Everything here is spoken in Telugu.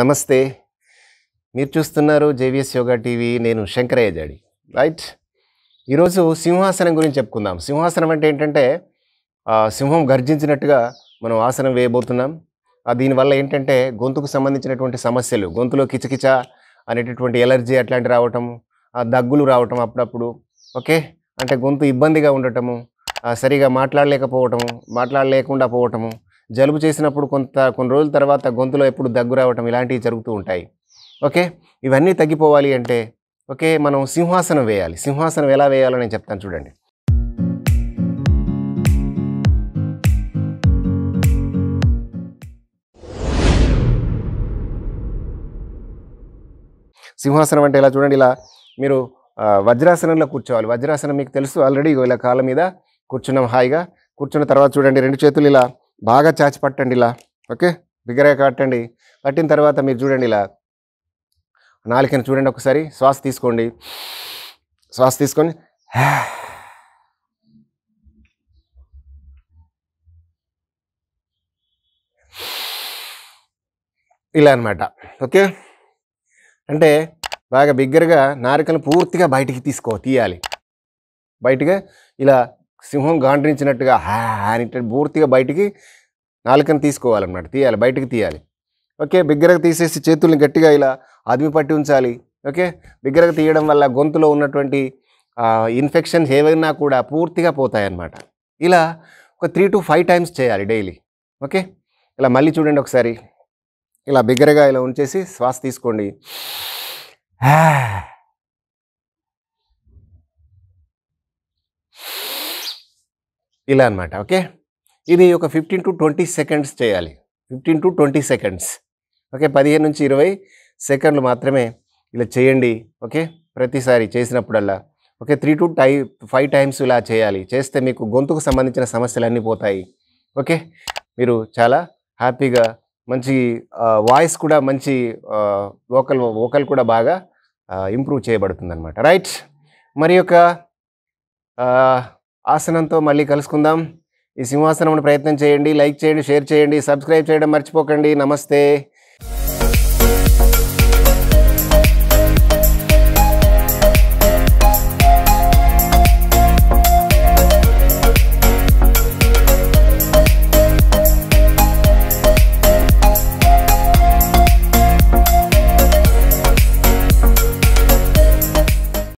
నమస్తే మీరు చూస్తున్నారు జేవిఎస్ యోగా టీవీ నేను శంకరయ్య జాడి రైట్ ఈరోజు సింహాసనం గురించి చెప్పుకుందాం సింహాసనం అంటే ఏంటంటే సింహం గర్జించినట్టుగా మనం ఆసనం వేయబోతున్నాం దీనివల్ల ఏంటంటే గొంతుకు సంబంధించినటువంటి సమస్యలు గొంతులో కిచకిచ అనేటటువంటి ఎలర్జీ అట్లాంటి రావటం దగ్గులు రావటం అప్పుడప్పుడు ఓకే అంటే గొంతు ఇబ్బందిగా ఉండటము సరిగా మాట్లాడలేకపోవటము మాట్లాడలేకుండా పోవటము జలుబు చేసినప్పుడు కొంత కొన్ని రోజుల తర్వాత గొంతులో ఎప్పుడు దగ్గు రావటం ఇలాంటివి జరుగుతూ ఉంటాయి ఓకే ఇవన్నీ తగ్గిపోవాలి అంటే ఓకే మనం సింహాసనం వేయాలి సింహాసనం ఎలా వేయాలో నేను చెప్తాను చూడండి సింహాసనం అంటే ఇలా చూడండి ఇలా మీరు వజ్రాసనంలో కూర్చోవాలి వజ్రాసనం మీకు తెలుసు ఆల్రెడీ ఇలా కాళ్ళ మీద కూర్చున్నాం హాయిగా కూర్చున్న తర్వాత చూడండి రెండు చేతులు ఇలా బాగా చాచి పట్టండి ఇలా ఓకే బిగ్గరగా కట్టండి కట్టిన తర్వాత మీరు చూడండి ఇలా నాలుకని చూడండి ఒకసారి శ్వాస తీసుకోండి శ్వాస తీసుకొని ఇలా అనమాట ఓకే అంటే బాగా బిగ్గరగా నారికలను పూర్తిగా బయటికి తీసుకో తీయాలి బయటగా ఇలా సింహం గాండ్రించినట్టుగా హా పూర్తిగా బయటికి నాలుకని తీసుకోవాలన్నమాట తీయాలి బయటికి తీయాలి ఓకే బిగ్గరగా తీసేసి చేతుల్ని గట్టిగా ఇలా అదిమి పట్టి ఉంచాలి ఓకే బిగ్గరగా తీయడం వల్ల గొంతులో ఉన్నటువంటి ఇన్ఫెక్షన్స్ ఏవైనా కూడా పూర్తిగా పోతాయన్నమాట ఇలా ఒక త్రీ టు ఫైవ్ టైమ్స్ చేయాలి డైలీ ఓకే ఇలా మళ్ళీ చూడండి ఒకసారి ఇలా బిగ్గరగా ఇలా ఉంచేసి శ్వాస తీసుకోండి ఇలా అనమాట ఓకే ఇది ఒక ఫిఫ్టీన్ టు ట్వంటీ సెకండ్స్ చేయాలి fifteen to twenty seconds okay పదిహేను నుంచి ఇరవై సెకండ్లు మాత్రమే ఇలా చేయండి ఓకే ప్రతిసారి చేసినప్పుడల్లా ఓకే త్రీ టు టై ఫైవ్ టైమ్స్ ఇలా చేయాలి చేస్తే మీకు గొంతుకు సంబంధించిన సమస్యలన్నీ పోతాయి ఓకే మీరు చాలా హ్యాపీగా మంచి వాయిస్ కూడా మంచి వోకల్ వోకల్ కూడా బాగా ఇంప్రూవ్ చేయబడుతుంది అనమాట రైట్ మరి యొక్క ఆసనంతో మళ్ళీ కలుసుకుందాం ఈ సింహాసనం ప్రయత్నం చేయండి లైక్ చేయండి షేర్ చేయండి సబ్స్క్రైబ్ చేయడం మర్చిపోకండి నమస్తే